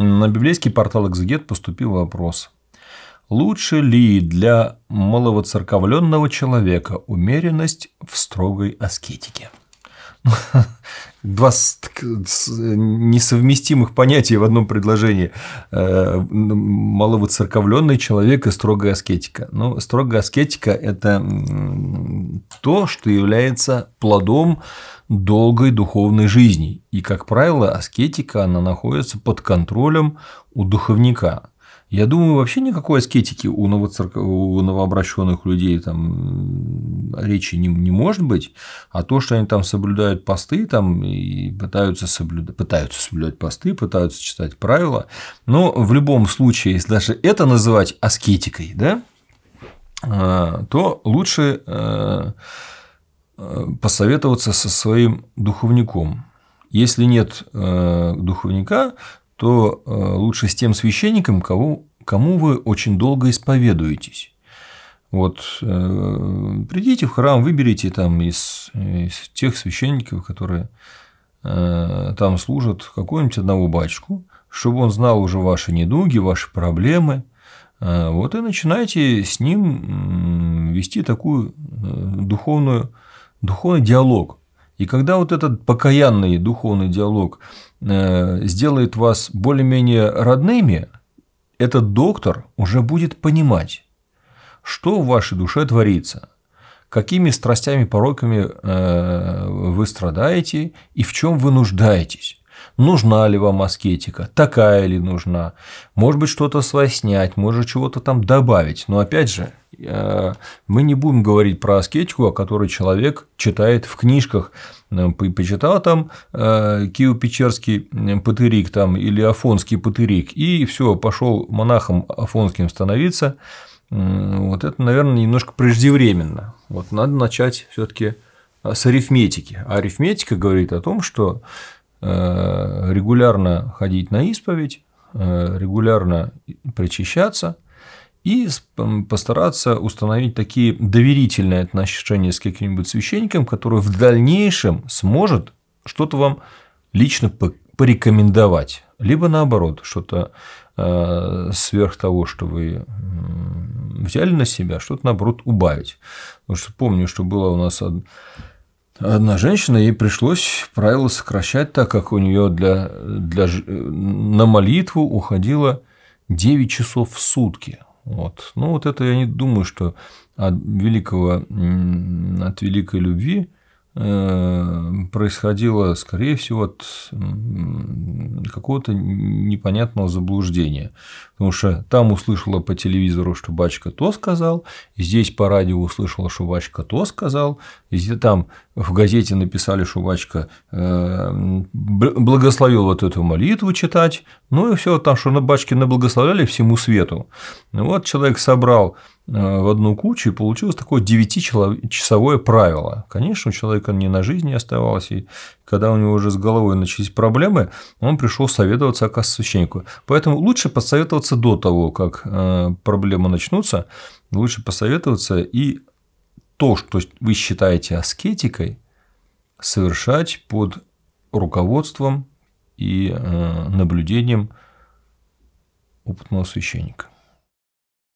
На библейский портал «Экзегет» поступил вопрос. Лучше ли для маловоцерковленного человека умеренность в строгой аскетике? два э, несовместимых понятия в одном предложении. Э, маловыцерковленный человек и строгая аскетика. Ну, строгая аскетика – это то, что является плодом долгой духовной жизни. И, как правило, аскетика она находится под контролем у духовника. Я думаю, вообще никакой аскетики у, новоцерк... у новообращенных людей там речи не, не может быть, а то, что они там соблюдают посты там, и пытаются, соблюд... пытаются соблюдать посты, пытаются читать правила, но в любом случае, если даже это называть аскетикой, да, а, то лучше э, э, посоветоваться со своим духовником. Если нет э, духовника, то э, лучше с тем священником, кого, кому вы очень долго исповедуетесь. Вот э, придите в храм, выберите там из, из тех священников, которые э, там служат, какую нибудь одного батюшку, чтобы он знал уже ваши недуги, ваши проблемы. Вот и начинайте с ним вести такую духовную, духовный диалог. И когда вот этот покаянный духовный диалог э, сделает вас более-менее родными, этот доктор уже будет понимать, что в вашей душе творится, какими страстями, пороками э, вы страдаете и в чем вы нуждаетесь. Нужна ли вам аскетика? Такая ли нужна? Может быть, что-то с снять, может, чего-то там добавить. Но опять же, э, мы не будем говорить про аскетику, о которой человек читает в книжках. Э, почитал там э, Кио печерский патырик там, или Афонский патырик, и все, пошел монахом Афонским становиться. Вот это, наверное, немножко преждевременно. Вот надо начать все-таки с арифметики. А арифметика говорит о том, что Э, регулярно ходить на исповедь, э, регулярно причащаться и постараться установить такие доверительные отношения с каким-нибудь священником, который в дальнейшем сможет что-то вам лично порекомендовать, либо наоборот, что-то э, сверх того, что вы взяли на себя, что-то наоборот убавить. Потому что помню, что было у нас Одна женщина, ей пришлось правила сокращать, так как у нее для, для, на молитву уходило 9 часов в сутки. Вот. Ну, вот это я не думаю, что от великого, от великой любви Э, происходило, скорее всего, от какого-то непонятного заблуждения. Потому что там услышала по телевизору, что Бачка то сказал, здесь по радио услышала, что Бачка то сказал, и там в газете написали, что Бачка э, благословил вот эту молитву читать, ну и все там, что на Бачке наблагословляли всему свету. Ну вот человек собрал Э, в одну кучу, и получилось такое девятичасовое правило. Конечно, у человека не на жизни оставалось, и когда у него уже с головой начались проблемы, он пришел советоваться оказывается священнику. Поэтому лучше посоветоваться до того, как э, проблемы начнутся, лучше посоветоваться и то, что вы считаете аскетикой, совершать под руководством и э, наблюдением опытного священника.